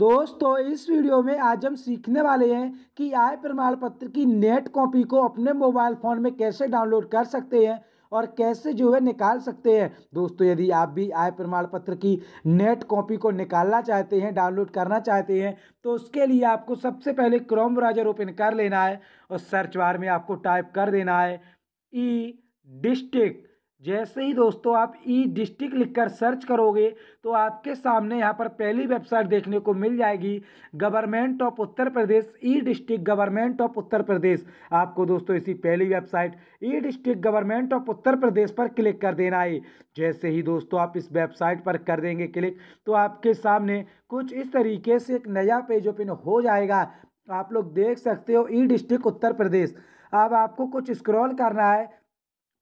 दोस्तों इस वीडियो में आज हम सीखने वाले हैं कि आय प्रमाण पत्र की नेट कॉपी को अपने मोबाइल फ़ोन में कैसे डाउनलोड कर सकते हैं और कैसे जो है निकाल सकते हैं दोस्तों यदि आप भी आय प्रमाण पत्र की नेट कॉपी को निकालना चाहते हैं डाउनलोड करना चाहते हैं तो उसके लिए आपको सबसे पहले क्रोम ब्राउजर ओपन कर लेना है और सर्च बार में आपको टाइप कर देना है ई डिस्ट्रिक्ट जैसे ही दोस्तों आप ई डिस्ट्रिक्ट लिखकर सर्च करोगे तो आपके सामने यहाँ पर पहली वेबसाइट देखने को मिल जाएगी government of Uttar Pradesh e district government of Uttar Pradesh आपको दोस्तों इसी पहली website e district government of Uttar Pradesh पर क्लिक कर देना है जैसे ही दोस्तों आप इस वेबसाइट पर कर देंगे क्लिक तो आपके सामने कुछ इस तरीके से एक नया पेज ओपन हो जाएगा आप लोग देख सकते हो ई डिस्ट्रिक्ट उत्तर प्रदेश अब आपको कुछ स्क्रॉल करना है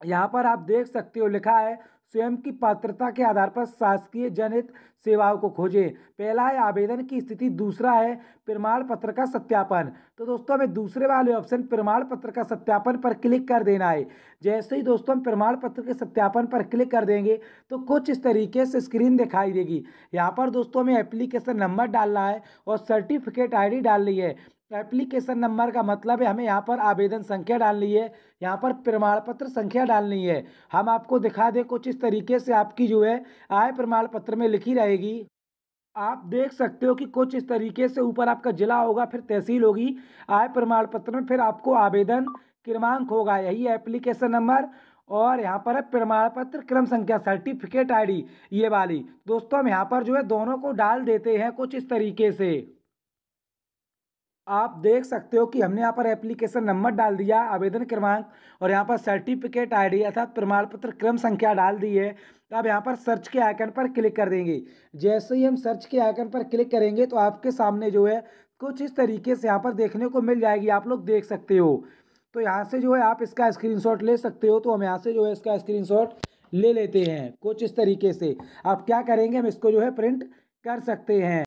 यहाँ पर आप देख सकते हो लिखा है स्वयं की पात्रता के आधार पर शासकीय जनित सेवाओं को खोजें पहला है आवेदन की स्थिति दूसरा है प्रमाण पत्र का सत्यापन तो दोस्तों हमें दूसरे वाले ऑप्शन प्रमाण पत्र का सत्यापन पर क्लिक कर देना है जैसे ही दोस्तों हम प्रमाण पत्र के सत्यापन पर क्लिक कर देंगे तो कुछ इस तरीके से स्क्रीन दिखाई देगी यहाँ पर दोस्तों हमें एप्लीकेशन नंबर डालना है और सर्टिफिकेट आई डालनी है एप्लीकेशन नंबर का मतलब है हमें यहाँ पर आवेदन संख्या डालनी है यहाँ पर प्रमाण पत्र संख्या डालनी है हम आपको दिखा दें कुछ इस तरीके से आपकी जो है आय प्रमाण पत्र में लिखी रहेगी आप देख सकते हो कि कुछ इस तरीके से ऊपर आपका जिला होगा फिर तहसील होगी आय प्रमाण पत्र में फिर आपको आवेदन क्रमांक होगा यही एप्लीकेशन नंबर और यहाँ पर है प्रमाण पत्र क्रम संख्या सर्टिफिकेट आईडी ये वाली दोस्तों हम यहाँ पर जो है दोनों को डाल देते हैं कुछ इस तरीके से आप देख सकते हो कि हमने यहाँ पर एप्लीकेशन नंबर डाल दिया आवेदन क्रमांक और यहाँ पर सर्टिफिकेट आईडी अर्थात प्रमाण पत्र क्रम संख्या डाल दी है तो आप यहाँ पर सर्च के आइकन पर क्लिक कर देंगे जैसे ही हम सर्च के आइकन पर क्लिक करेंगे तो आपके सामने जो है कुछ इस तरीके से यहाँ पर देखने को मिल जाएगी आप लोग देख सकते हो तो यहाँ से जो है आप इसका शॉट ले सकते हो तो हम यहाँ से जो है इसका शॉट ले लेते हैं कुछ इस तरीके से आप क्या करेंगे हम इसको जो है प्रिंट कर सकते हैं